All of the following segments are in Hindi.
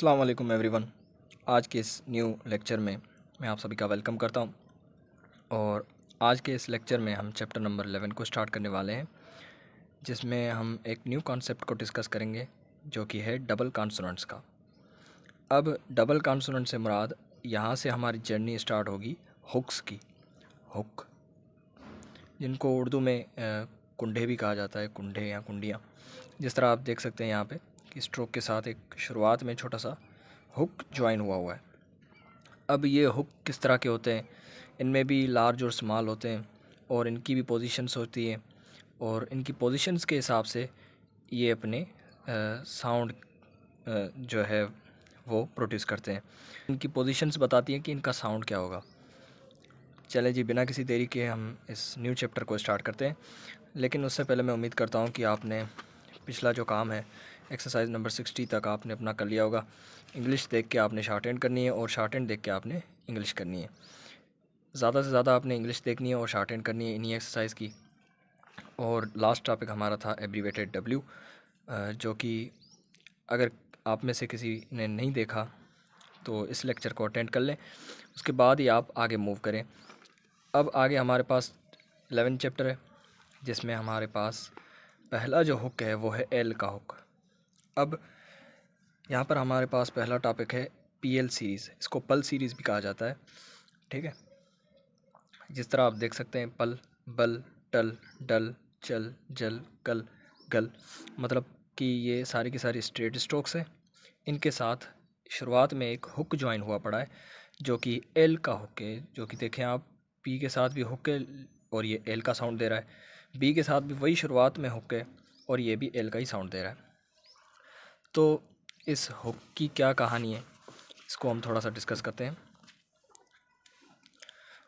अल्लाम एवरीवन आज के इस न्यू लेक्चर में मैं आप सभी का वेलकम करता हूं और आज के इस लेक्चर में हम चैप्टर नंबर 11 को स्टार्ट करने वाले हैं जिसमें हम एक न्यू कॉन्सेप्ट को डिस्कस करेंगे जो कि है डबल कॉन्सोनेंट्स का अब डबल कॉन्सोनेंट से मुराद यहाँ से हमारी जर्नी स्टार्ट होगी हुक्स की हुक जिनको उर्दू में कुंडे भी कहा जाता है कुंडे या कुंडियाँ जिस तरह आप देख सकते हैं यहाँ पर कि स्ट्रोक के साथ एक शुरुआत में छोटा सा हुक ज्वाइन हुआ हुआ है अब ये हुक किस तरह के होते हैं इनमें भी लार्ज और स्मॉल होते हैं और इनकी भी पोजीशंस होती हैं और इनकी पोजीशंस के हिसाब से ये अपने साउंड जो है वो प्रोड्यूस करते हैं इनकी पोजीशंस बताती हैं कि इनका साउंड क्या होगा चले जी बिना किसी देरी के हम इस न्यू चैप्टर को स्टार्ट करते हैं लेकिन उससे पहले मैं उम्मीद करता हूँ कि आपने पिछला जो काम है एक्सरसाइज नंबर सिक्सटी तक आपने अपना कर लिया होगा इंग्लिश देख के आपने शार्ट एंड करनी है और शार्ट एंड देख के आपने इंग्लिश करनी है ज़्यादा से ज़्यादा आपने इंग्लिश देखनी है और शार्ट एंड करनी है इन्हीं एक्सरसाइज की और लास्ट टॉपिक हमारा था एब्रीवेटेड डब्ल्यू जो कि अगर आप में से किसी ने नहीं देखा तो इस लेक्चर को अटेंड कर लें उसके बाद ही आप आगे मूव करें अब आगे हमारे पास एलेवन चैप्टर है जिसमें हमारे पास पहला जो हुक है वो है एल का हुक अब यहाँ पर हमारे पास पहला टॉपिक है पीएल सीरीज़ इसको पल सीरीज़ भी कहा जाता है ठीक है जिस तरह आप देख सकते हैं पल बल टल डल चल जल कल गल मतलब कि ये सारी की सारी स्ट्रेट स्ट्रोक्स हैं इनके साथ शुरुआत में एक हुक ज्वाइन हुआ पड़ा है जो कि एल का हुक है जो कि देखें आप पी के साथ भी हुक है और ये एल का साउंड दे रहा है बी के साथ भी वही शुरुआत में हुक है और ये भी एल का ही साउंड दे रहा है तो इस हुक की क्या कहानी है इसको हम थोड़ा सा डिस्कस करते हैं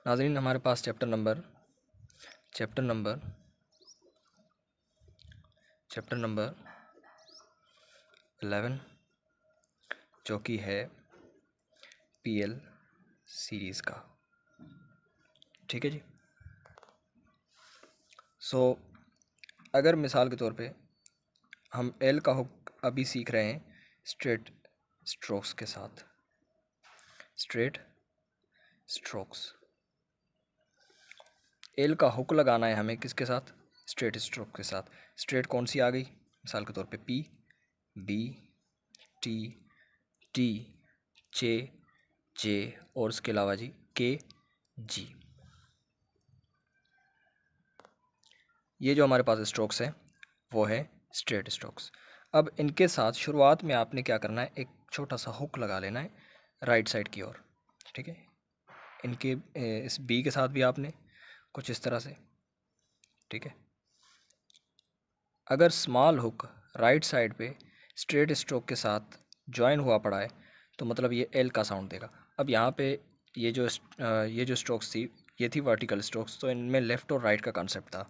नाजरीन हमारे पास chapter number chapter number chapter number eleven जो कि है पीएल सीरीज़ का ठीक है जी सो so, अगर मिसाल के तौर पे हम एल का हुक अभी सीख रहे हैं स्ट्रेट स्ट्रोक्स के साथ स्ट्रेट स्ट्रोक्स एल का हुक लगाना है हमें किसके साथ स्ट्रेट स्ट्रोक के साथ स्ट्रेट कौन सी आ गई मिसाल के तौर पे P B T T J J और इसके अलावा जी के जी ये जो हमारे पास स्ट्रोक्स हैं वो है स्ट्रेट स्ट्रोक्स अब इनके साथ शुरुआत में आपने क्या करना है एक छोटा सा हुक लगा लेना है राइट साइड की ओर ठीक है इनके इस बी के साथ भी आपने कुछ इस तरह से ठीक है अगर स्मॉल हुक राइट साइड पे स्ट्रेट स्ट्रोक के साथ ज्वाइन हुआ पड़ा है तो मतलब ये एल का साउंड देगा अब यहाँ पे ये जो ये जो स्ट्रोक्स थी ये थी वर्टिकल स्ट्रोक्स तो इनमें लेफ़्ट और राइट का कॉन्सेप्ट था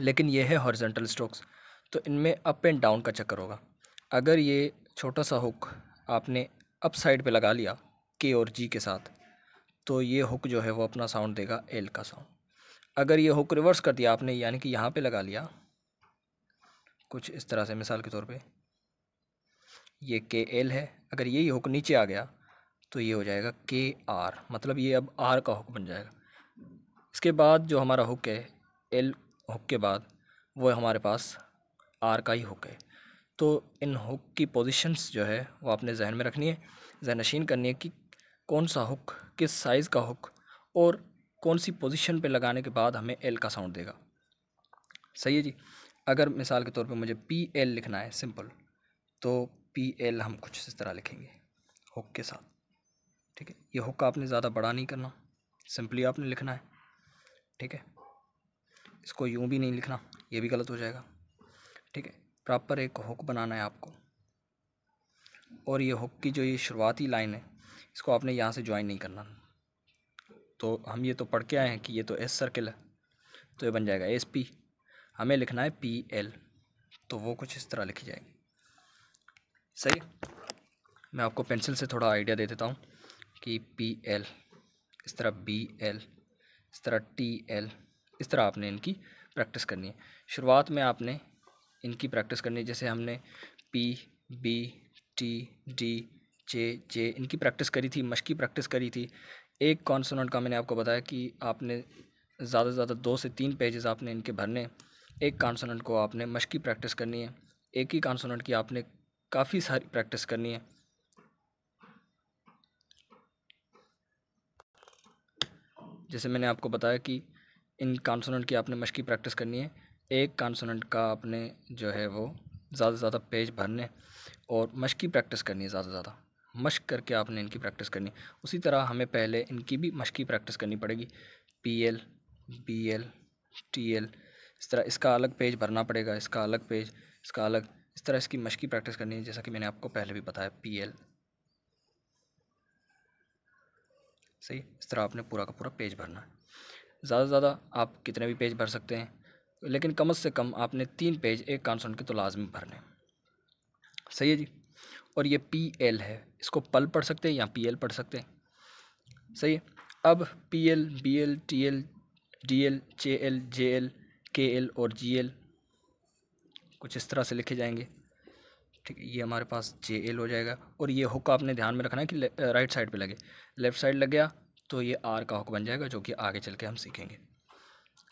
लेकिन ये है हॉरिजेंटल स्ट्रोक्स तो इनमें अप एंड डाउन का चक्कर होगा अगर ये छोटा सा हुक आपने अप साइड पे लगा लिया के और जी के साथ तो ये हुक जो है वो अपना साउंड देगा एल का साउंड अगर ये हुक रिवर्स कर दिया आपने यानी कि यहाँ पे लगा लिया कुछ इस तरह से मिसाल के तौर पे ये के एल है अगर ये हुक नीचे आ गया तो ये हो जाएगा के आर मतलब ये अब आर का हुक बन जाएगा इसके बाद जो हमारा हुक है एल हुक के बाद वो हमारे पास आर का ही हुक है तो इन हुक की पोजीशंस जो है वो आपने जहन में रखनी है जहनशीन करनी है कि कौन सा हुक किस साइज़ का हुक और कौन सी पोजीशन पे लगाने के बाद हमें एल का साउंड देगा सही है जी अगर मिसाल के तौर पे मुझे पी एल लिखना है सिंपल तो पी एल हम कुछ इस तरह लिखेंगे हुक के साथ ठीक है ये हुक आपने ज़्यादा बड़ा नहीं करना सिंपली आपने लिखना है ठीक है इसको यूँ भी नहीं लिखना ये भी गलत हो जाएगा ठीक है प्रॉपर एक हुक बनाना है आपको और ये हुक की जो ये शुरुआती लाइन है इसको आपने यहाँ से ज्वाइन नहीं करना तो हम ये तो पढ़ के आए हैं कि ये तो एस सर्किल है तो ये बन जाएगा एस पी हमें लिखना है पी एल तो वो कुछ इस तरह लिखी जाएगी सही मैं आपको पेंसिल से थोड़ा आइडिया दे देता हूँ कि पी एल इस तरह बी एल इस तरह टी एल इस तरह आपने इनकी प्रैक्टिस करनी है शुरुआत में आपने इनकी प्रैक्टिस करनी जैसे हमने P B T D J J इनकी प्रैक्टिस करी थी मश की प्रैक्टिस करी थी एक कॉन्सोनेंट का मैंने आपको बताया कि आपने ज़्यादा से ज़्यादा दो से तीन पेजेस आपने इनके भरने एक कॉन्सोनेंट को आपने मश की प्रैक्टिस करनी है एक ही कॉन्सोनेंट की आपने काफ़ी सारी प्रैक्टिस करनी है जैसे मैंने आपको बताया कि इन कॉन्सोनेंट की आपने मश की प्रैक्टिस करनी है एक कॉन्सोनेंट का आपने जो है वो ज़्यादा से ज़्यादा पेज भरने और मश्क की प्रैक्टिस करनी है ज़्यादा से ज़्यादा मश्क करके आपने इनकी प्रैक्टिस करनी उसी तरह हमें पहले इनकी भी मश्क की प्रैक्टिस करनी पड़ेगी P L B L T L इस तरह इसका अलग पेज भरना पड़ेगा इसका अलग पेज इसका अलग इस तरह इसकी मश्क की प्रैक्टिस करनी है जैसा कि मैंने आपको पहले भी बताया पी एल सही इस तरह आपने पूरा का पूरा पेज भरना है ज़्यादा से ज़्यादा आप कितने भी पेज भर सकते हैं लेकिन कम से कम आपने तीन पेज एक कॉन्सोनेंट के तो लाजमी भरने सही है जी और ये पी एल है इसको पल पढ़ सकते हैं या पी एल पढ़ सकते हैं सही है अब P L B L T L D L J L J L K L और जी एल कुछ इस तरह से लिखे जाएंगे ठीक है ये हमारे पास जे एल हो जाएगा और ये हुक आपने ध्यान में रखना है कि राइट साइड पे लगे लेफ़्ट साइड लग गया तो ये आर का हुक बन जाएगा जो कि आगे चल के हम सीखेंगे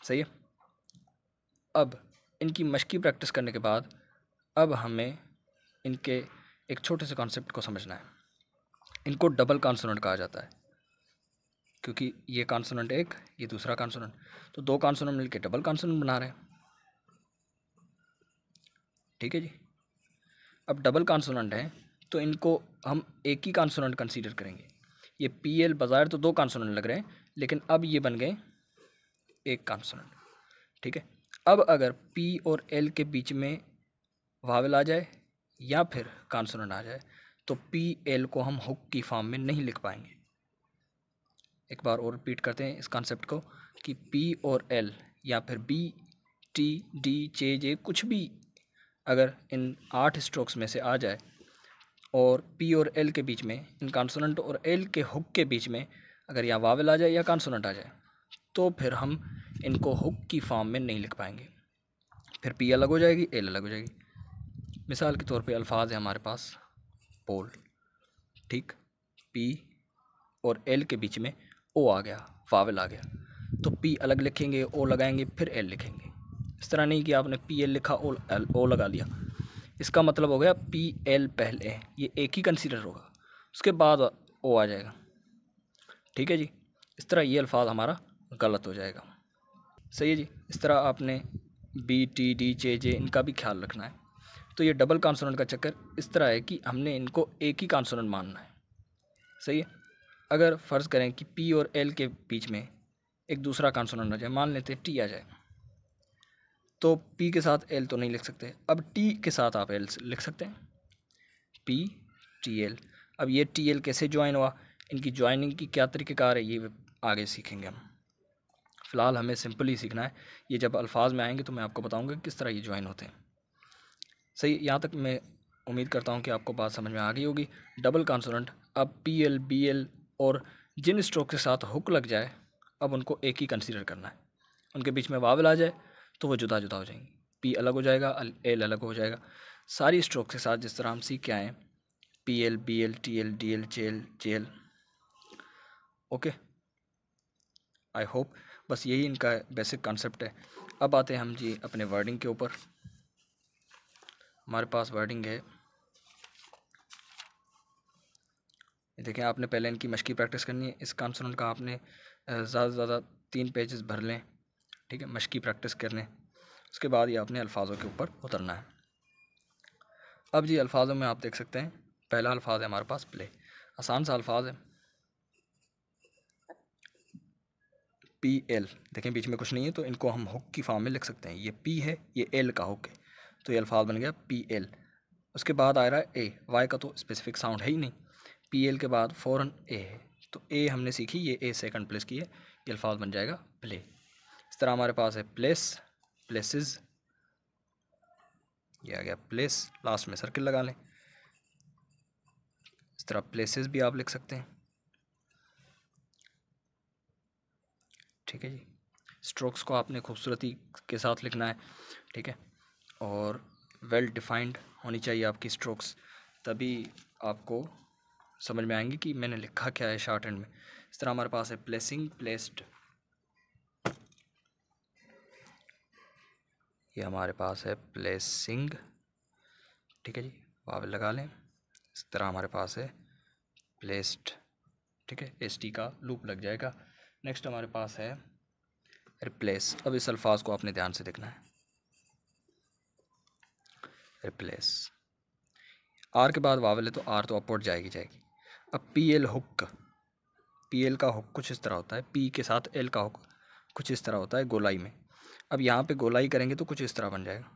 सही है अब इनकी मशक़ी प्रैक्टिस करने के बाद अब हमें इनके एक छोटे से कॉन्सेप्ट को समझना है इनको डबल कॉन्सोनेंट कहा जाता है क्योंकि ये कॉन्सोनेंट एक ये दूसरा कॉन्सोनेंट तो दो कॉन्सोनेंट मिलकर डबल कॉन्सोनेंट बना रहे हैं ठीक है जी अब डबल कॉन्सोनेंट हैं तो इनको हम एक ही कॉन्सोनेंट कंसीडर करेंगे ये पी एल बाज़ार तो दो कॉन्सोनेंट लग रहे हैं लेकिन अब ये बन गए एक कॉन्सोनेंट ठीक है अब अगर पी और एल के बीच में वावल आ जाए या फिर कॉन्सोनेंट आ जाए तो पी एल को हम हुक की फॉर्म में नहीं लिख पाएंगे एक बार और रिपीट करते हैं इस कॉन्सेप्ट को कि पी और एल या फिर B T D J J कुछ भी अगर इन आठ स्ट्रोक्स में से आ जाए और पी और एल के बीच में इन कॉन्सोनेंट और एल के हुक के बीच में अगर यहाँ वावल आ जाए या कॉन्सोनेंट आ जाए तो फिर हम इनको हुक की फॉर्म में नहीं लिख पाएंगे फिर पी अलग हो जाएगी एल अलग हो जाएगी मिसाल के तौर पे अल्फाज है हमारे पास पोल ठीक पी और एल के बीच में ओ आ गया फावल आ गया तो पी अलग लिखेंगे ओ लगाएंगे फिर एल लिखेंगे इस तरह नहीं कि आपने पी एल लिखा ओ एल ओ लगा लिया इसका मतलब हो गया पी एल पहले ये एक ही कंसीडर होगा उसके बाद ओ आ जाएगा ठीक है जी इस तरह ये अल्फाज हमारा गलत हो जाएगा सही है जी इस तरह आपने B T D J J इनका भी ख्याल रखना है तो ये डबल कॉन्सोनेंट का चक्कर इस तरह है कि हमने इनको एक ही कॉन्सोनेंट मानना है सही है अगर फ़र्ज़ करें कि पी और एल के बीच में एक दूसरा कॉन्सोनेंट आ जाए मान लेते टी आ जाए तो पी के साथ एल तो नहीं लिख सकते अब टी के साथ आप एल लिख सकते हैं पी टी एल अब ये टी एल कैसे ज्वाइन हुआ इनकी ज्वाइनिंग की क्या तरीक़ेकार है ये आगे सीखेंगे हम फ़िलहाल हमें सिंपली सीखना है ये जब अल्फाज में आएंगे तो मैं आपको बताऊँगा किस तरह ये ज्वाइन होते हैं सही यहाँ तक मैं उम्मीद करता हूँ कि आपको बात समझ में आ गई होगी डबल कॉन्सोनेंट अब पी एल बी एल और जिन स्ट्रोक के साथ हुक लग जाए अब उनको एक ही कंसिडर करना है उनके बीच में वावल आ जाए तो वो जुदा जुदा हो जाएंगे पी अलग हो जाएगा एल अलग हो जाएगा सारी स्ट्रोक के साथ जिस तरह हम सीख के आएँ P L B L T L D L J L J L okay I hope बस यही इनका बेसिक कॉन्सेप्ट है अब आते हैं हम जी अपने वर्डिंग के ऊपर हमारे पास वर्डिंग है देखें आपने पहले इनकी मशकी प्रैक्टिस करनी है इस कॉन्सोनेंट का आपने ज़्यादा से ज़्यादा तीन पेजेस भर लें ठीक है मशकी प्रैक्टिस कर लें उसके बाद ही आपने अल्फाजों के ऊपर उतरना है अब जी अल्फाजों में आप देख सकते हैं पहला अल्फाज है हमारे पास प्ले आसान सा अल्फाज है पी एल देखें बीच में कुछ नहीं है तो इनको हम हुक की फॉर्म में लिख सकते हैं ये पी है ये एल का हुक है तो ये अल्फाज बन गया पी एल उसके बाद आ रहा है ए वाई का तो स्पेसिफिक साउंड है ही नहीं पी एल के बाद फ़ौरन ए है तो ए हमने सीखी ये ए सेकंड प्लेस की है ये अल्फाज बन जाएगा प्ले इस तरह हमारे पास है प्लेस प्लेसेस ये आ गया प्लेस लास्ट में सर्किल लगा लें इस तरह प्लेसेस भी आप लिख सकते हैं ठीक है जी स्ट्रोक्स को आपने खूबसूरती के साथ लिखना है ठीक है और वेल डिफाइंड होनी चाहिए आपकी स्ट्रोक्स तभी आपको समझ में आएंगे कि मैंने लिखा क्या है शार्ट एंड में इस तरह हमारे पास है प्लेसिंग प्लेस्ड ये हमारे पास है प्लेसिंग ठीक है जी वावे लगा लें इस तरह हमारे पास है प्लेस्ड ठीक है एस टी का लूप लग जाएगा नेक्स्ट हमारे पास है रिप्लेस अब इस अल्फाज को आपने ध्यान से देखना है रिप्लेस आर के बाद वावल है तो आर तो अपवर्ड जाएगी जाएगी अब P L hook P L का हुक कुछ इस तरह होता है पी के साथ एल का हुक कुछ इस तरह होता है गोलाई में अब यहाँ पे गोलाई करेंगे तो कुछ इस तरह बन जाएगा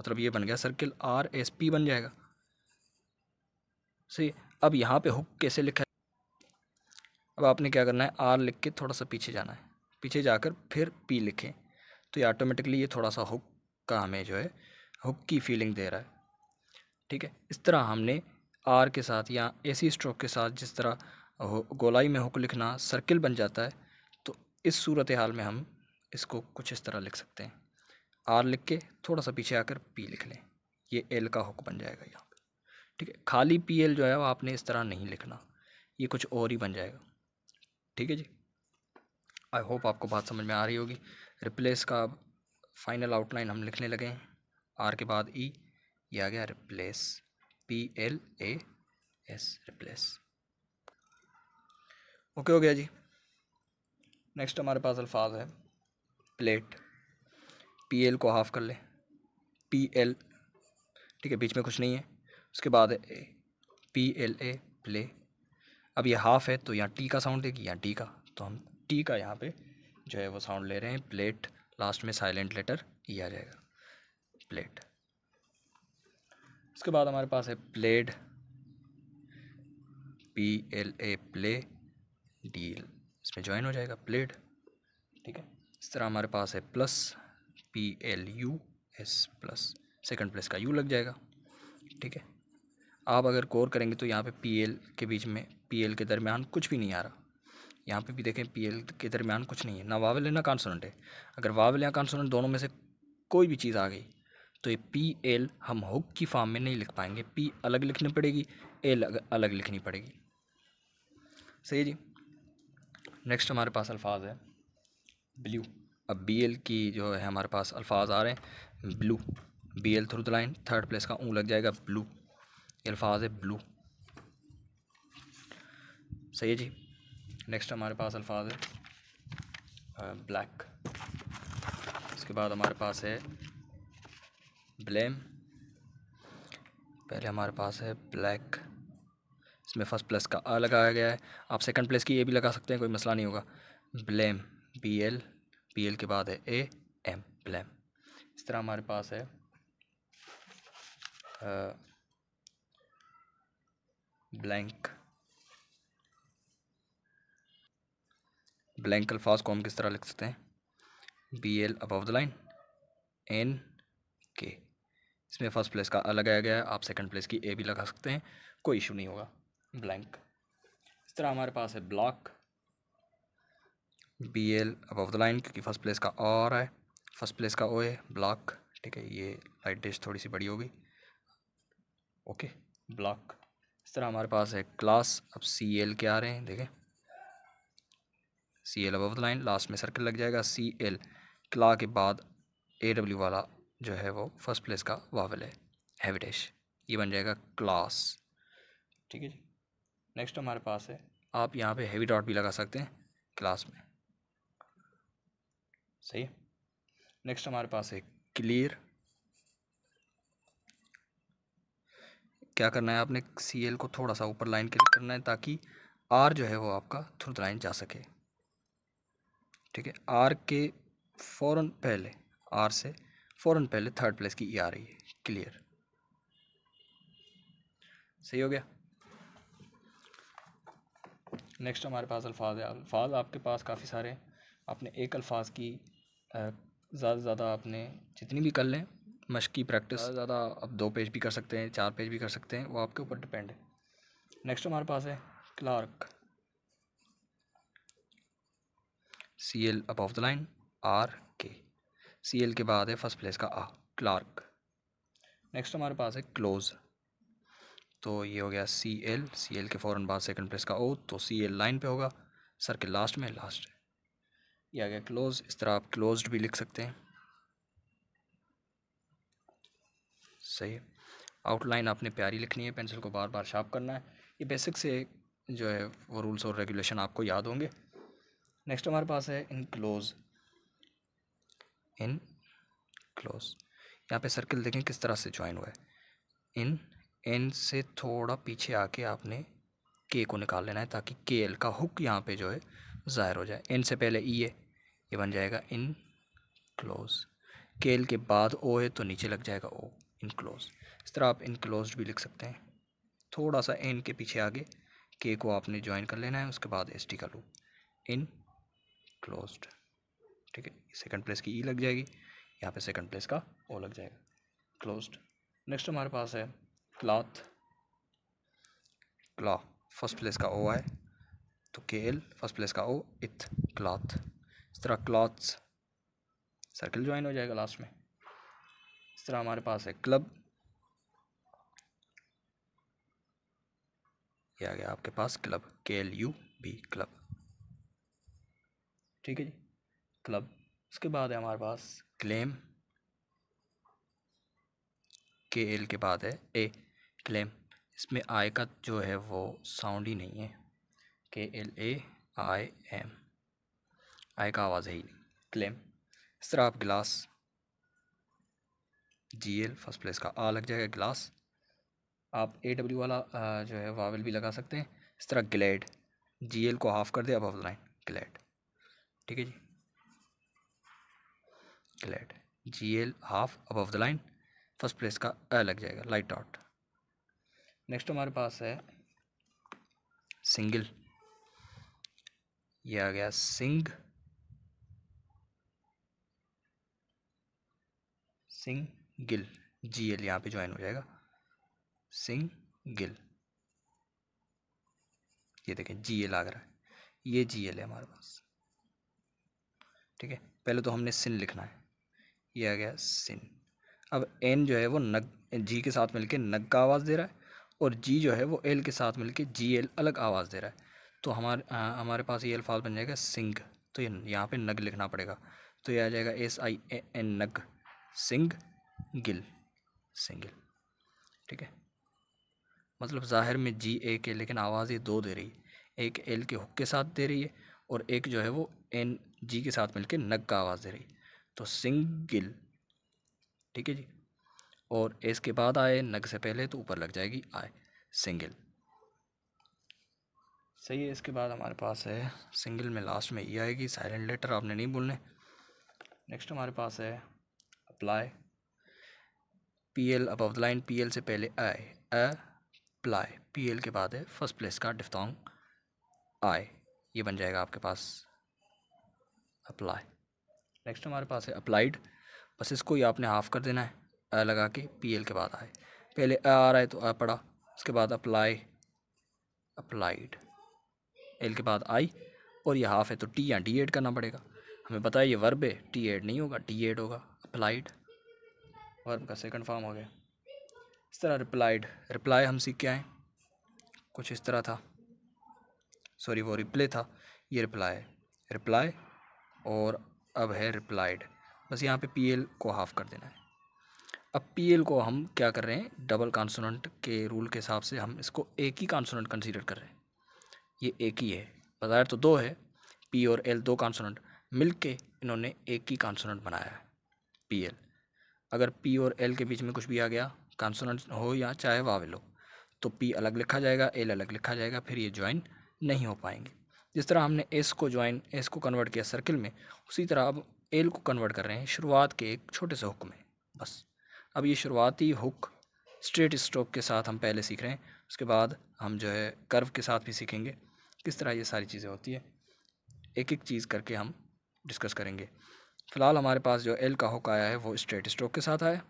मतलब ये बन गया सर्किल आर एस पी बन जाएगा सही अब यहाँ पे हुक कैसे लिखा अब आपने क्या करना है आर लिख के थोड़ा सा पीछे जाना है पीछे जाकर फिर पी लिखें तो ये ऑटोमेटिकली ये थोड़ा सा हुक का हमें जो है हुक की फीलिंग दे रहा है ठीक है इस तरह हमने आर के साथ या ऐसी स्ट्रोक के साथ जिस तरह गोलाई में हुक लिखना सर्किल बन जाता है तो इस सूरत हाल में हम इसको कुछ इस तरह लिख सकते हैं आर लिख के थोड़ा सा पीछे आकर पी लिख लें ये एल का हुक बन जाएगा यहाँ पर ठीक है खाली पी एल जो है वो आपने इस तरह नहीं लिखना ये कुछ और ही बन जाएगा ठीक है जी आई होप आपको बात समझ में आ रही होगी रिप्लेस का अब फाइनल आउटलाइन हम लिखने लगे हैं आर के बाद ई e, ये आ गया replace P L A S replace okay हो गया जी नेक्स्ट हमारे पास अल्फाज है प्लेट पी एल को हाफ़ कर ले पी एल ठीक है बीच में कुछ नहीं है उसके बाद है A P L A play अब ये हाफ है तो यहाँ टी का साउंड देगी यहाँ टी का तो हम टी का यहाँ पे जो है वो साउंड ले रहे हैं प्लेट लास्ट में साइलेंट लेटर ई आ जाएगा प्लेट उसके बाद हमारे पास है played P L A play D L इसमें ज्वाइन हो जाएगा प्लेड ठीक है इस तरह हमारे पास है plus P L U S plus second plus का यू लग जाएगा ठीक है आप अगर गौर करेंगे तो यहाँ पे पीएल के बीच में पीएल के दरमियान कुछ भी नहीं आ रहा यहाँ पे भी देखें पीएल के दरमियान कुछ नहीं है ना वावल है ना कॉन्सोनेंट है अगर वावल या कॉन्सोनेंट दोनों में से कोई भी चीज़ आ गई तो ये पी एल हम हुक की फॉर्म में नहीं लिख पाएंगे पी अलग लिखनी पड़ेगी एल अलग लिखनी पड़ेगी सही जी नेक्स्ट हमारे पास अल्फाज है ब्लू अब बी एल की जो है हमारे पास अल्फाज आ रहे हैं blue B L through the line third place का ऊँ लग जाएगा ब्लू अल्फाज है ब्लू सही है जी नेक्स्ट हमारे पास अल्फाज है ब्लैक उसके बाद हमारे पास है ब्लेम पहले हमारे पास है ब्लैक इसमें फर्स्ट प्लस का आ लगाया गया है आप सेकंड प्लस की ए भी लगा सकते हैं कोई मसला नहीं होगा blame B L B L के बाद है ए एम ब्लेम इस तरह हमारे पास है आ, ब्लैंक ब्लैंक अल्फाज को हम किस तरह लिख सकते हैं B L above the line N के इसमें फर्स्ट प्लेस का अ लगाया गया है आप सेकंड प्लेस की ए भी लगा सकते हैं कोई इशू नहीं होगा ब्लैंक इस तरह हमारे पास है block B L above the line क्योंकि फर्स्ट प्लेस का आ रहा है फर्स्ट प्लेस का ओ है ब्लॉक ठीक है ये लाइट डिश थोड़ी सी बड़ी होगी ओके ब्लॉक इस तरह हमारे पास है क्लास अब सी एल के आ रहे हैं देखें C L the line last में सर्कल लग जाएगा सी एल क्ला के बाद ए डब्ल्यू वाला जो है वो फर्स्ट प्लेस का वावल है हैविटेश ये बन जाएगा क्लास ठीक है जी नेक्स्ट हमारे पास है आप यहाँ पे हैवी डॉट भी लगा सकते हैं क्लास में सही है नेक्स्ट हमारे पास है क्लियर क्या करना है आपने सी एल को थोड़ा सा ऊपर लाइन क्लिक करना है ताकि आर जो है वो आपका थ्रू लाइन जा सके ठीक है आर के फ़ौर पहले आर से फ़ौर पहले थर्ड प्लेस की ई e आ रही है क्लियर सही हो गया नेक्स्ट हमारे पास अल्फाज है अल्फाज आपके पास काफ़ी सारे हैं आपने एक अल्फाज की ज़्यादा से ज़्यादा आपने जितनी भी कर लें मश्क की प्रैक्टिस ज़्यादा आप दो पेज भी कर सकते हैं चार पेज भी कर सकते हैं वो आपके ऊपर डिपेंड है नेक्स्ट हमारे पास है Clark C L above the line R के सी एल के बाद है फर्स्ट प्लेस का आ क्लार्क नेक्स्ट हमारे पास है क्लोज तो ये हो गया सी एल सी एल के फ़ौरन बाद सेकंड प्लेस का ओ तो सी एल लाइन पे होगा सर के लास्ट में लास्ट ये आ गया क्लोज इस तरह आप क्लोज्ड भी लिख सकते हैं सही आउटलाइन आपने प्यारी लिखनी है पेंसिल को बार बार शार्प करना है ये बेसिक से जो है वो रूल्स और रेगुलेशन आपको याद होंगे नेक्स्ट हमारे पास है इन क्लोज इन क्लोज यहाँ पे सर्किल देखें किस तरह से ज्वाइन हुआ है इन इन से थोड़ा पीछे आके आपने के को निकाल लेना है ताकि के एल का हुक यहाँ पे जो है ज़ाहिर हो जाए इन से पहले ई है ये बन जाएगा इन क्लोज के एल के बाद ओ है तो नीचे लग जाएगा ओ इनक्लोज इस तरह आप इनक्लोज भी लिख सकते हैं थोड़ा सा एन के पीछे आगे के को आपने ज्वाइन कर लेना है उसके बाद एस टी का लूप इन क्लोज ठीक है सेकंड प्लेस की ई e लग जाएगी यहाँ पे सेकंड प्लेस का ओ लग जाएगा क्लोज नेक्स्ट हमारे पास है क्लाथ क्ला फर्स्ट प्लेस का ओ आए तो के एल फर्स्ट प्लेस का ओ इथ क्लॉथ इस तरह क्लॉथ्स सर्कल ज्वाइन हो जाएगा लास्ट में तरह हमारे पास है क्लब ये आ गया आपके पास क्लब के एल यू बी क्लब ठीक है जी क्लब उसके बाद है हमारे पास क्लेम के एल के बाद है ए क्लेम इसमें आय का जो है वो साउंड ही नहीं है के L A I M I का आवाज़ है ही नहीं क्लेम इस तरह आप गिलास जी एल फर्स्ट प्लेस का आ लग जाएगा ग्लास आप ए डब्ल्यू वाला जो है वावल भी लगा सकते हैं इस तरह ग्लेड जी एल को हाफ़ कर दे अब लाइन ग्लेड ठीक है जी glade G L half above the line first place का ए लग जाएगा लाइट डॉट नेक्स्ट हमारे पास है सिंगल ये आ गया सिंग सिंग गिल जी एल यहाँ पे ज्वाइन हो जाएगा सिंह गिल ये देखें जी एल आ रहा है ये जी एल है हमारे पास ठीक है पहले तो हमने सिन लिखना है ये आ गया सिन अब एन जो है वो नग जी के साथ मिलके नग का आवाज़ दे रहा है और जी जो है वो एल के साथ मिलके जी एल अलग आवाज़ दे रहा है तो हमारे हमारे पास ये अल्फाज बन जाएगा सिंग तो ये यहाँ पे नग लिखना पड़ेगा तो ये आ जाएगा एस आई ए एन नग सिंग गिल सिंगल ठीक है मतलब ज़ाहिर में जी ए के लेकिन आवाज़ ये दो दे रही है एक एल के हुक के साथ दे रही है और एक जो है वो एन जी के साथ मिलके नग का आवाज़ दे रही है तो सिंगल ठीक है जी और इसके बाद आए नग से पहले तो ऊपर लग जाएगी आए सिंगल सही है इसके बाद हमारे पास है सिंगल में लास्ट में ई आएगी साइलेंट लेटर आपने नहीं बोलने नेक्स्ट हमारे पास है apply P L above the line P L से पहले आए अप्लाई पी एल के बाद है फर्स्ट प्लेस का डिफ्टोंग आए ये बन जाएगा आपके पास अप्लाई नेक्स्ट हमारे पास है अप्लाइड बस इसको ही आपने हाफ़ कर देना है अ लगा के पी एल के बाद आए पहले अ आ रहा है तो अ पड़ा उसके बाद अप्लाई अप्लाइड एल के बाद आई और ये हाफ़ है तो टी या डी एड करना पड़ेगा हमें बताया ये वर्ब है टी एड नहीं होगा डी एड होगा अप्लाइड और उनका से कन्फर्म हो गया इस तरह रिप्लाइड रिप्लाई हम सीख के आए कुछ इस तरह था सॉरी वो रिप्ले था ये रिप्लाई रिप्लाई और अब है रिप्लाइड बस यहाँ पे पीएल को हाफ़ कर देना है अब पीएल को हम क्या कर रहे हैं डबल कॉन्सोनेंट के रूल के हिसाब से हम इसको एक ही कॉन्सोनेंट कंसीडर कर रहे हैं ये एक ही है बाहर तो दो है पी और एल दो कॉन्सोनेंट मिल के इन्होंने एक ही कॉन्सोनेंट बनाया है पी एल अगर पी और एल के बीच में कुछ भी आ गया कॉन्सोनेंट हो या चाहे वावेल हो तो पी अलग लिखा जाएगा एल अलग लिखा जाएगा फिर ये ज्वाइन नहीं हो पाएंगे जिस तरह हमने एस को ज्वाइन एस को कन्वर्ट किया सर्किल में उसी तरह अब एल को कन्वर्ट कर रहे हैं शुरुआत के एक छोटे से हुक में बस अब ये शुरुआती हुक स्ट्रेट स्ट्रोक के साथ हम पहले सीख रहे हैं उसके बाद हम जो है कर्व के साथ भी सीखेंगे किस तरह ये सारी चीज़ें होती है एक एक चीज़ करके हम डिस्कस करेंगे फ़िलहाल हमारे पास जो एल का हुक आया है वो स्ट्रेट स्ट्रोक के साथ आया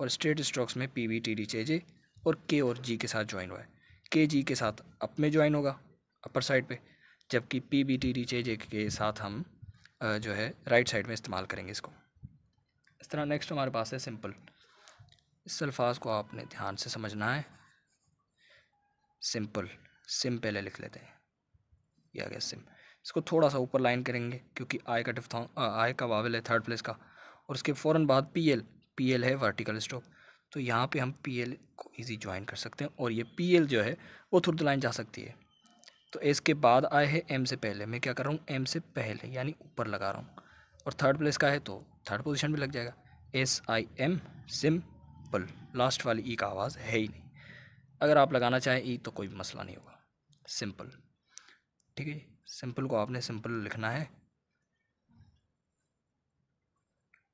और स्ट्रेट स्ट्रोक्स में P V T D CH J और के और जी के साथ ज्वाइन हुआ है के जी के साथ अप में ज्वाइन होगा अपर साइड पे जबकि P B T D CH जे के साथ हम जो है राइट साइड में इस्तेमाल करेंगे इसको इस तरह नेक्स्ट हमारे पास है सिंपल इस अल्फाज को आपने ध्यान से समझना है सिंपल सिम पहले लिख लेते हैं यह आ गया सिम इसको थोड़ा सा ऊपर लाइन करेंगे क्योंकि आय का डिफ आय का वावल है थर्ड प्लेस का और उसके फ़ौर बाद पी एल पी एल है वर्टिकल स्टॉप तो यहाँ पे हम पी एल को इजी ज्वाइन कर सकते हैं और ये पी एल जो है वो थ्रू द लाइन जा सकती है तो इसके बाद आए है एम से पहले मैं क्या कर रहा हूँ एम से पहले यानी ऊपर लगा रहा हूँ और थर्ड प्लेस का है तो थर्ड पोजिशन भी लग जाएगा S I M simple last वाली ई e का आवाज़ है ही नहीं अगर आप लगाना चाहें ई e, तो कोई मसला नहीं होगा सिंपल ठीक है सिंपल को आपने सिंपल लिखना है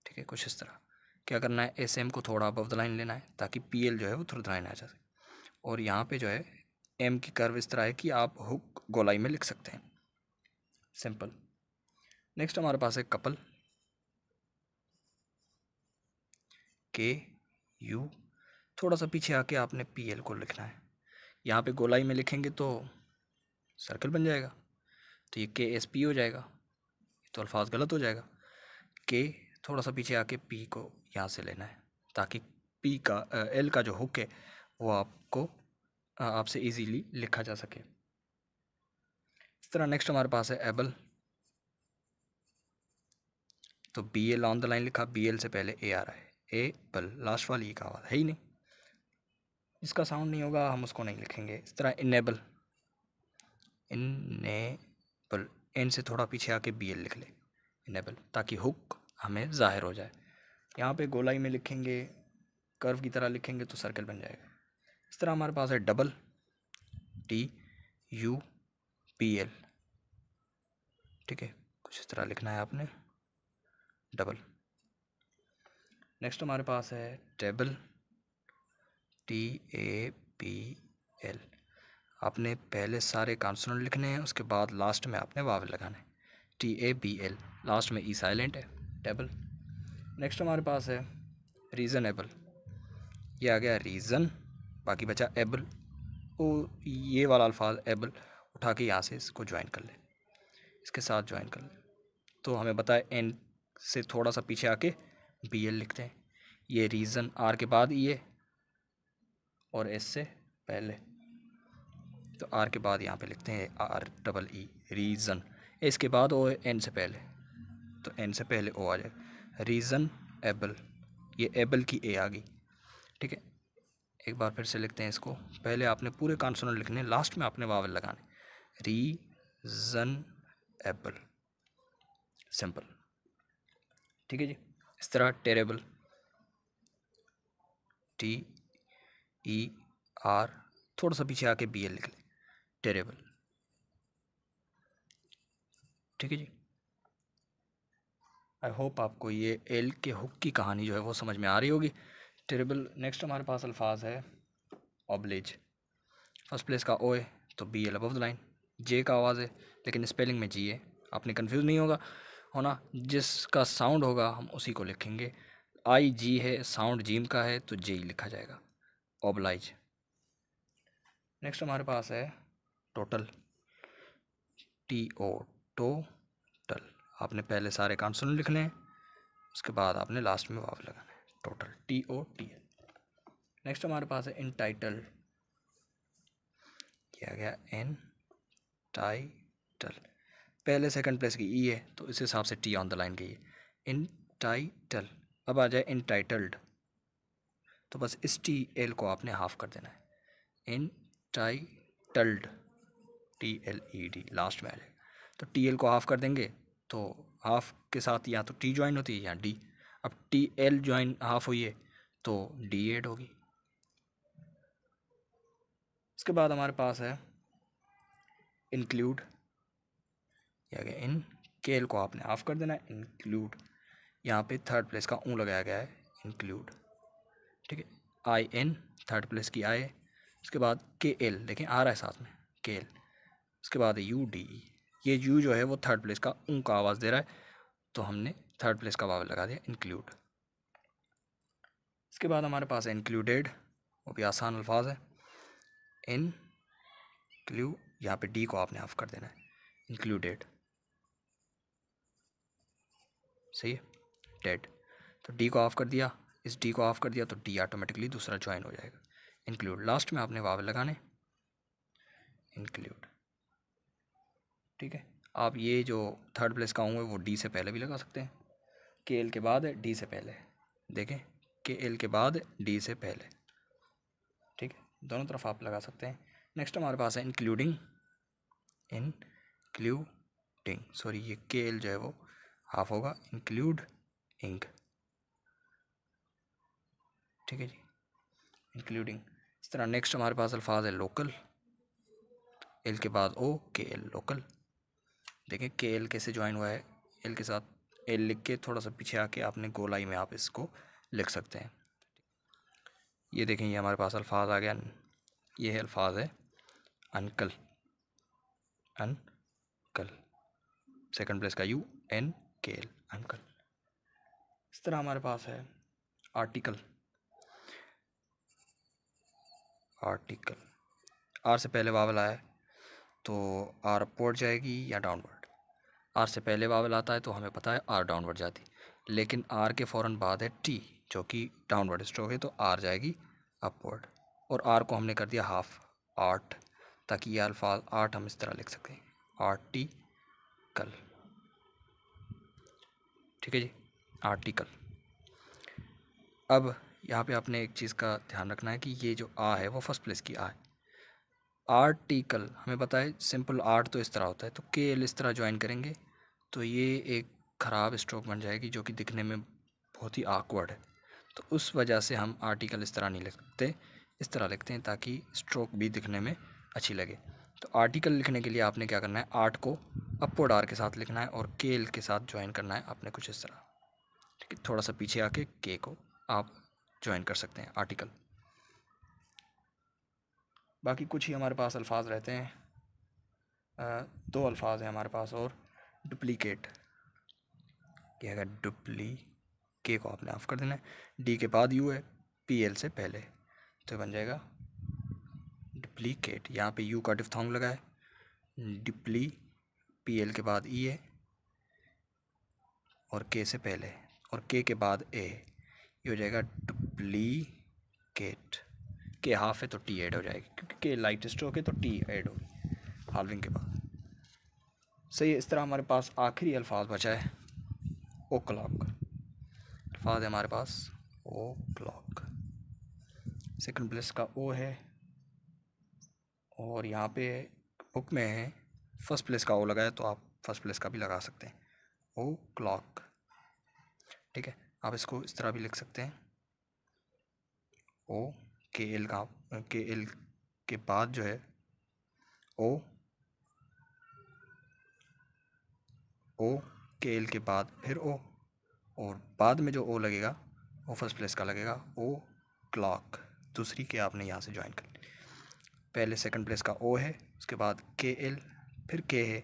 ठीक है कुछ इस तरह क्या करना है एस एम को थोड़ा अब द लाइन लेना है ताकि पी एल जो है वो थोड़ा द लाइन आ जाए और यहाँ पे जो है एम की कर्व इस तरह है कि आप हुक गोलाई में लिख सकते हैं सिंपल नेक्स्ट हमारे पास है कपल के यू थोड़ा सा पीछे आके आपने पी एल को लिखना है यहाँ पे गोलाई में लिखेंगे तो सर्कल बन जाएगा तो ये के एस पी हो जाएगा तो अल्फाज गलत हो जाएगा के थोड़ा सा पीछे आके पी को यहाँ से लेना है ताकि पी का एल का जो हुक है वो आपको आपसे इजीली लिखा जा सके इस तरह नेक्स्ट हमारे पास है एबल तो B L on the line लिखा बी एल से पहले ए आ रहा है ए बल लास्ट वाली ये आवाज़ है ही नहीं इसका साउंड नहीं होगा हम उसको नहीं लिखेंगे इस तरह इनेबल इन पर एन से थोड़ा पीछे आके बी एल लिख ले इनेबल ताकि हुक हमें ज़ाहिर हो जाए यहाँ पे गोलाई में लिखेंगे कर्व की तरह लिखेंगे तो सर्कल बन जाएगा इस तरह हमारे पास है double T U P L ठीक है कुछ इस तरह लिखना है आपने डबल नेक्स्ट हमारे पास है table T A P L आपने पहले सारे कॉन्सोनेंट लिखने हैं उसके बाद लास्ट में आपने वावल लगाने T A B L last में ई e साइलेंट है टेबल नेक्स्ट हमारे पास है रीज़नेबल ये आ गया रीज़न बाकी बचा एबल वो ये वाला अल्फाज एबल उठा के यहाँ से इसको ज्वाइन कर लें इसके साथ ज्वाइन कर लें तो हमें बताए एन से थोड़ा सा पीछे आके बी एल लिखते हैं ये रीज़न आर के बाद ई e और एस से पहले तो आर के बाद यहाँ पे लिखते हैं आर डबल ई रीज़न इसके बाद ओ एन से पहले तो एन से पहले ओ आ जाएगा रीज़न एबल ये एबल की ए आ गई ठीक है एक बार फिर से लिखते हैं इसको पहले आपने पूरे कॉन्सोनेंट लिखने लास्ट में आपने वावल लगाने रीज़न एबल सिंपल ठीक है जी इस तरह टेरेबल टी ई आर थोड़ा सा पीछे आके बी एल लिख लें टेरेबल ठीक है जी आई होप आपको ये एल के हुक की कहानी जो है वो समझ में आ रही होगी टेरेबल नेक्स्ट हमारे पास अल्फाज है ओबलेज फर्स्ट प्लेस का ओ है तो B L above the line J का आवाज़ है लेकिन स्पेलिंग में जी है आपने कंफ्यूज नहीं होगा होना जिसका साउंड होगा हम उसी को लिखेंगे आई जी है साउंड जीम का है तो जे ही लिखा जाएगा ओबलाइज नेक्स्ट हमारे पास है टोटल टी ओ टोटल आपने पहले सारे कॉन्सोनेंट लिख लें उसके बाद आपने लास्ट में वाव लगाना है total T O T L next हमारे पास है इन टाइटल किया गया एन टाइटल पहले सेकंड प्लेस की ई e है तो इस हिसाब से टी ऑन द लाइन गई है इन टाइटल अब आ जाए इन टाइटल्ड तो बस इस टी एल को आपने हाफ कर देना है entitled T L E D last में आ जाएगा तो टी एल को हाफ़ कर देंगे तो हाफ़ के साथ या तो टी ज्वाइन होती है या डी अब टी एल ज्वाइन हाफ हुई है तो डी एड होगी इसके बाद हमारे पास है इंक्लूड या गया इन के एल को आपने हाफ कर देना है इंक्लूड यहाँ पे थर्ड प्लेस का ऊँ लगाया गया है इंक्लूड ठीक है आई एन थर्ड प्लेस की आई इसके बाद के एल देखें आ रहा है साथ में के एल उसके बाद यू डी ये यू जो है वो थर्ड प्लेस का ऊँ का आवाज़ दे रहा है तो हमने थर्ड प्लेस का वावल लगा दिया इंक्लूड इसके बाद हमारे पास है इंक्लूडेड वो भी आसान अल्फाज है इन क्ल्यू यहाँ पे डी को आपने ऑफ कर देना है इंक्लूडेड सही है डेड तो डी को ऑफ कर दिया इस डी को ऑफ कर दिया तो डी ऑटोमेटिकली दूसरा ज्वाइन हो जाएगा इंक्लूड लास्ट में आपने वावल लगाने इंक्लूड ठीक है आप ये जो थर्ड प्लेस का होंगे वो डी से पहले भी लगा सकते हैं के एल के बाद डी से पहले देखें के एल के बाद डी से पहले ठीक है दोनों तरफ आप लगा सकते हैं नेक्स्ट हमारे पास है इंक्लूडिंग टिंग सॉरी ये के एल जो है वो हाफ होगा इंक्लूड इंक ठीक है जी इंक्लूडिंग इस तरह नेक्स्ट हमारे पास अल्फाज है लोकल एल के बाद ओ के एल लोकल देखें के एल कैसे ज्वाइन हुआ है एल के साथ एल लिख के थोड़ा सा पीछे आके आपने गोलाई में आप इसको लिख सकते हैं ये देखें ये हमारे पास अल्फाज आ गया ये है अल्फाज है अनकल कल सेकेंड प्लेस का U N K L uncle इस तरह हमारे पास है आर्टिकल आर्टिकल आर से पहले वावल आया तो आर अपवर्ड जाएगी या डाउनवर्ड आर से पहले वावल आता है तो हमें पता है आर डाउनवर्ड जाती लेकिन आर के फौरन बाद है टी जो कि डाउनवर्ड स्ट्रोक है तो आर जाएगी अपवर्ड और आर को हमने कर दिया हाफ आर्ट ताकि ये अल्फाज आर्ट हम इस तरह लिख सकें आर्टी कल ठीक है जी आर्टिकल अब यहाँ पे आपने एक चीज़ का ध्यान रखना है कि ये जो आ है वो फर्स्ट प्लेस की आ है आर्टिकल हमें पता है सिंपल आर्ट तो इस तरह होता है तो के एल इस तरह ज्वाइन करेंगे तो ये एक ख़राब स्ट्रोक बन जाएगी जो कि दिखने में बहुत ही आकवर्ड है तो उस वजह से हम आर्टिकल इस तरह नहीं लिखते इस तरह लिखते हैं ताकि स्ट्रोक भी दिखने में अच्छी लगे तो आर्टिकल लिखने के लिए आपने क्या करना है आर्ट को अपवर्ड आर के साथ लिखना है और केल के साथ ज्वाइन करना है आपने कुछ इस तरह ठीक है थोड़ा सा पीछे आके के को आप ज्वाइन कर सकते हैं आर्टिकल बाकी कुछ ही हमारे पास अल्फाज रहते हैं आ, दो अल्फाज हैं हमारे पास और डुप्लीकेट कि अगर डुप्ली के को आपने ऑफ कर देना है डी के बाद यू है पी एल से पहले तो बन जाएगा डुप्लीकेट यहाँ पे यू का डिफ्थोंग लगा है डिप्ली पी एल के बाद ई e है और के से पहले और के के बाद ए ये हो जाएगा डुप्लीकेट के हाफ है तो टी ऐड हो जाएगी क्योंकि के स्ट्रोक है तो टी ऐड होगी हालविंग के बाद सही है इस तरह हमारे पास आखिरी अल्फाज बचा है ओ क्लॉक अल्फाज है हमारे पास ओ क्लॉक सेकंड प्लेस का ओ है और यहाँ पे बुक में है फर्स्ट प्लेस का ओ लगा है तो आप फर्स्ट प्लेस का भी लगा सकते हैं ओ क्लॉक ठीक है आप इसको इस तरह भी लिख सकते हैं ओ के एल का के एल के बाद जो है ओ ओ के एल के बाद फिर ओ और बाद में जो ओ लगेगा वो फर्स्ट प्लेस का लगेगा ओ क्लॉक दूसरी के आपने यहाँ से ज्वाइन कर ली पहले सेकंड प्लेस का ओ है उसके बाद के एल फिर के है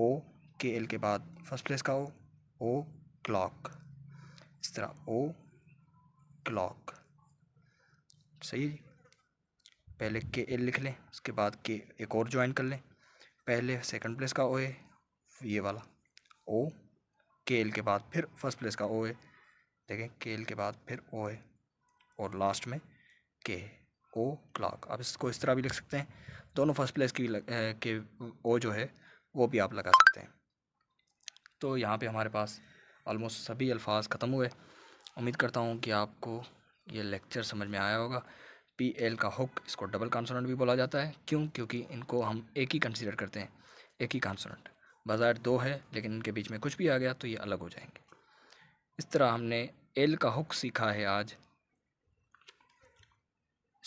ओ के एल के बाद फर्स्ट प्लेस का ओ ओ क्लॉक इस तरह ओ क्लॉक सही है जी पहले के एल लिख लें उसके बाद के एक और ज्वाइन कर लें पहले सेकंड प्लेस का ओ ए ये वाला ओ के एल के बाद फिर फर्स्ट प्लेस का ओ ए देखें के एल के बाद फिर ओ ए और लास्ट में के ओ क्लाक आप इसको इस तरह भी लिख सकते हैं दोनों फर्स्ट प्लेस की लग, ए, के ओ जो है वो भी आप लगा सकते हैं तो यहाँ पे हमारे पास ऑलमोस्ट सभी अल्फाज ख़त्म हुए उम्मीद करता हूँ कि आपको ये लेक्चर समझ में आया होगा पी एल का हुक इसको डबल कॉन्सोनेंट भी बोला जाता है क्यों क्योंकि इनको हम एक ही कंसिडर करते हैं एक ही कॉन्सोनेंट बाज़ार दो है लेकिन इनके बीच में कुछ भी आ गया तो ये अलग हो जाएंगे इस तरह हमने एल का हुक सीखा है आज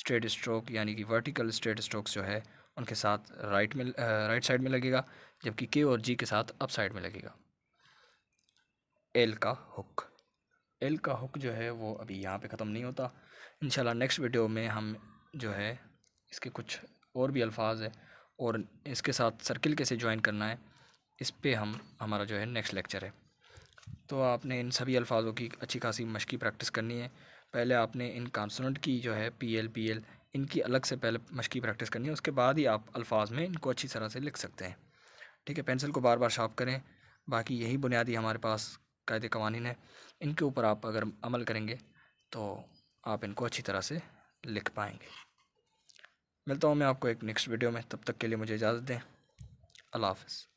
स्ट्रेट स्ट्रोक यानी कि वर्टिकल स्ट्रेट स्ट्रोक्स जो है उनके साथ राइट में राइट साइड में लगेगा जबकि के और जी के साथ अप साइड में लगेगा एल का हुक एल का हुक जो है वो अभी यहाँ पे ख़त्म नहीं होता इन नेक्स्ट वीडियो में हम जो है इसके कुछ और भी अल्फाज है और इसके साथ सर्किल कैसे ज्वाइन करना है इस पर हम हमारा जो है नेक्स्ट लेक्चर है तो आपने इन सभी अल्फाजों की अच्छी खासी मशक़ी प्रैक्टिस करनी है पहले आपने इन कॉन्सोनेंट की जो है पी एल पी एल इनकी अलग से पहले मशक़ी प्रैक्टिस करनी है उसके बाद ही आप अल्फाज में इनको अच्छी तरह से लिख सकते हैं ठीक है पेंसिल को बार बार शार्प करें बाकी यही बुनियादी हमारे पास कायदे कवानीन है इनके ऊपर आप अगर अमल करेंगे तो आप इनको अच्छी तरह से लिख पाएंगे मिलता हूँ मैं आपको एक नेक्स्ट वीडियो में तब तक के लिए मुझे इजाज़त दें अल्लाह हाफ़